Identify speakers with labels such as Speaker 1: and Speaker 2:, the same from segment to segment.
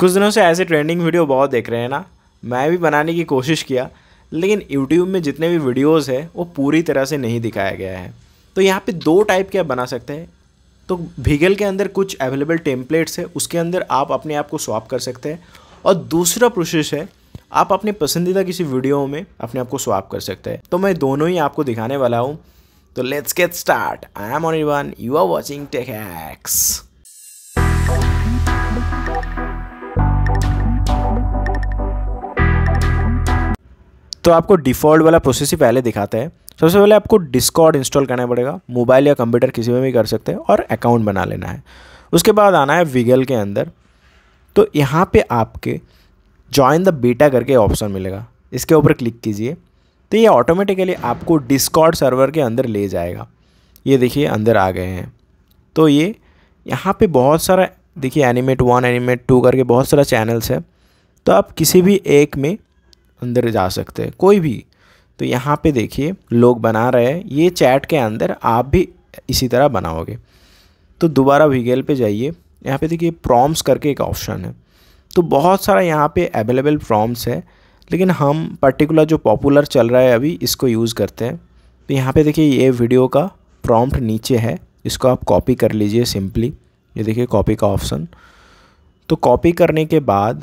Speaker 1: कुछ दिनों से ऐसे ट्रेंडिंग वीडियो बहुत देख रहे हैं ना मैं भी बनाने की कोशिश किया लेकिन यूट्यूब में जितने भी वीडियोज़ हैं वो पूरी तरह से नहीं दिखाया गया है तो यहाँ पे दो टाइप के आप बना सकते हैं तो भीगल के अंदर कुछ अवेलेबल टेम्पलेट्स है उसके अंदर आप अपने आप को स्वाप कर सकते हैं और दूसरा प्रोसेस है आप अपने पसंदीदा किसी वीडियो में अपने आप को स्वाप कर सकते हैं तो मैं दोनों ही आपको दिखाने वाला हूँ तो let's get start I am on one you are watching techs तो आपको डिफ़ॉल्ट वाला प्रोसेस ही पहले दिखाते हैं सबसे पहले आपको डिस्कॉर्ड इंस्टॉल करना पड़ेगा मोबाइल या कंप्यूटर किसी में भी कर सकते हैं और अकाउंट बना लेना है उसके बाद आना है विगल के अंदर तो यहाँ पे आपके ज्वाइन द बीटा करके ऑप्शन मिलेगा इसके ऊपर क्लिक कीजिए तो ये ऑटोमेटिकली आपको डिस्कॉर्ड सर्वर के अंदर ले जाएगा ये देखिए अंदर आ गए हैं तो ये यहाँ पे बहुत सारा देखिए एनिमेट वन एनिमेट टू करके बहुत सारा चैनल्स है तो आप किसी भी एक में अंदर जा सकते हैं कोई भी तो यहाँ पे देखिए लोग बना रहे हैं ये चैट के अंदर आप भी इसी तरह बनाओगे तो दोबारा वीगेल पे जाइए यहाँ पे देखिए प्रॉम्स करके एक ऑप्शन है तो बहुत सारा यहाँ पे अवेलेबल प्रॉम्स है लेकिन हम पर्टिकुलर जो पॉपुलर चल रहा है अभी इसको यूज़ करते हैं तो यहाँ पर देखिए ये वीडियो का प्रॉम्प्ट नीचे है इसको आप कॉपी कर लीजिए सिंपली ये देखिए कॉपी का ऑप्शन तो कॉपी करने के बाद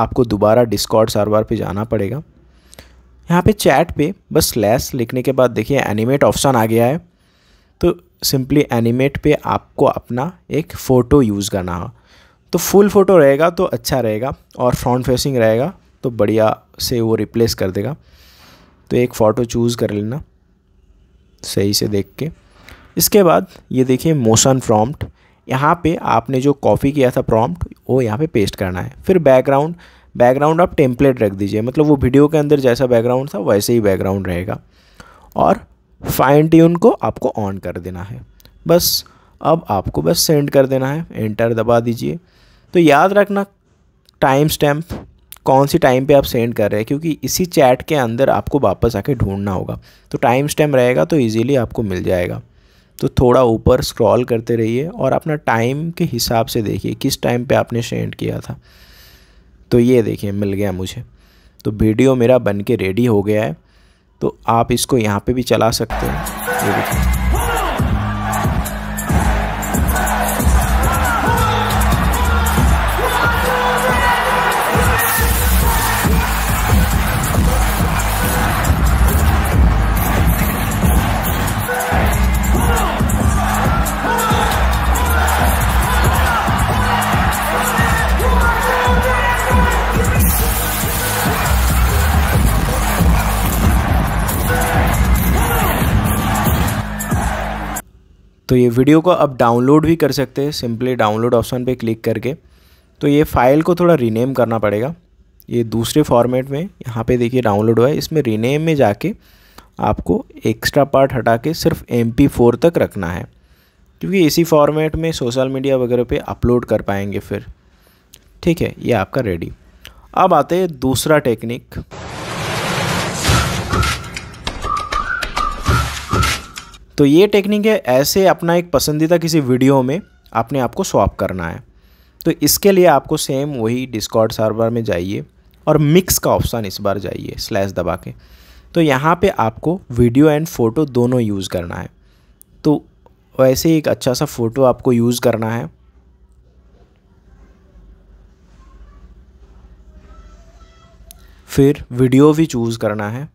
Speaker 1: आपको दोबारा डिस्कॉर्ड सर्वर पे जाना पड़ेगा यहाँ पे चैट पे बस स्लैश लिखने के बाद देखिए एनिमेट ऑप्शन आ गया है तो सिंपली एनिमेट पे आपको अपना एक फ़ोटो यूज़ करना हो तो फुल फ़ोटो रहेगा तो अच्छा रहेगा और फ्रंट फेसिंग रहेगा तो बढ़िया से वो रिप्लेस कर देगा तो एक फ़ोटो चूज़ कर लेना सही से देख के इसके बाद ये देखिए मोशन फ्रॉम्ट यहाँ पे आपने जो कॉपी किया था प्रॉम्प्ट वो यहाँ पे पेस्ट करना है फिर बैकग्राउंड बैकग्राउंड आप टेम्पलेट रख दीजिए मतलब वो वीडियो के अंदर जैसा बैकग्राउंड था वैसे ही बैकग्राउंड रहेगा और फाइन ट्यून को आपको ऑन कर देना है बस अब आपको बस सेंड कर देना है एंटर दबा दीजिए तो याद रखना टाइम स्टैम्प कौन सी टाइम पे आप सेंड कर रहे हैं क्योंकि इसी चैट के अंदर आपको वापस आके ढूंढना होगा तो टाइम स्टैम्प रहेगा तो इजीली आपको मिल जाएगा तो थोड़ा ऊपर स्क्रॉल करते रहिए और अपना टाइम के हिसाब से देखिए किस टाइम पे आपने सेंड किया था तो ये देखिए मिल गया मुझे तो वीडियो मेरा बन के रेडी हो गया है तो आप इसको यहाँ पे भी चला सकते हैं ये देखिए तो ये वीडियो को आप डाउनलोड भी कर सकते हैं सिंपली डाउनलोड ऑप्शन पे क्लिक करके तो ये फ़ाइल को थोड़ा रीनेम करना पड़ेगा ये दूसरे फॉर्मेट में यहाँ पे देखिए डाउनलोड हुआ है इसमें रीनेम में जाके आपको एक्स्ट्रा पार्ट हटा के सिर्फ एम तक रखना है क्योंकि इसी फॉर्मेट में सोशल मीडिया वगैरह पर अपलोड कर पाएंगे फिर ठीक है ये आपका रेडी अब आते हैं दूसरा टेक्निक तो ये टेक्निक है ऐसे अपना एक पसंदीदा किसी वीडियो में आपने आपको स्वाप करना है तो इसके लिए आपको सेम वही डिस्कॉर्ड सर्वर में जाइए और मिक्स का ऑप्शन इस बार जाइए स्लैश दबा के तो यहाँ पे आपको वीडियो एंड फ़ोटो दोनों यूज़ करना है तो वैसे एक अच्छा सा फ़ोटो आपको यूज़ करना है फिर वीडियो भी चूज़ करना है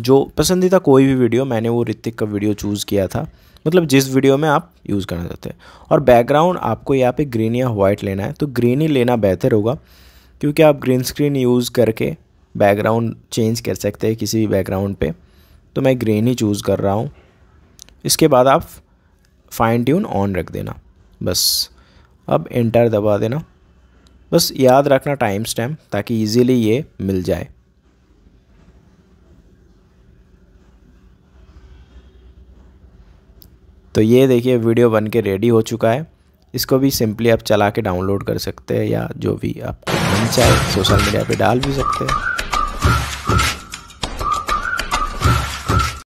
Speaker 1: जो पसंदीदा कोई भी वीडियो मैंने वो ऋतिक का वीडियो चूज़ किया था मतलब जिस वीडियो में आप यूज़ करना चाहते हैं और बैकग्राउंड आपको यहाँ पे ग्रीन या वाइट लेना है तो ग्रीन ही लेना बेहतर होगा क्योंकि आप ग्रीन स्क्रीन यूज़ करके बैकग्राउंड चेंज कर सकते हैं किसी भी बैकग्राउंड पे तो मैं ग्रीन ही चूज़ कर रहा हूँ इसके बाद आप फाइन ट्यून ऑन रख देना बस अब एंटर दबा देना बस याद रखना टाइम स्टैम्प ताकि ईजीली ये मिल जाए तो ये देखिए वीडियो बन के रेडी हो चुका है इसको भी सिंपली आप चला के डाउनलोड कर सकते हैं या जो भी आपको मन चाहे सोशल मीडिया पे डाल भी सकते हैं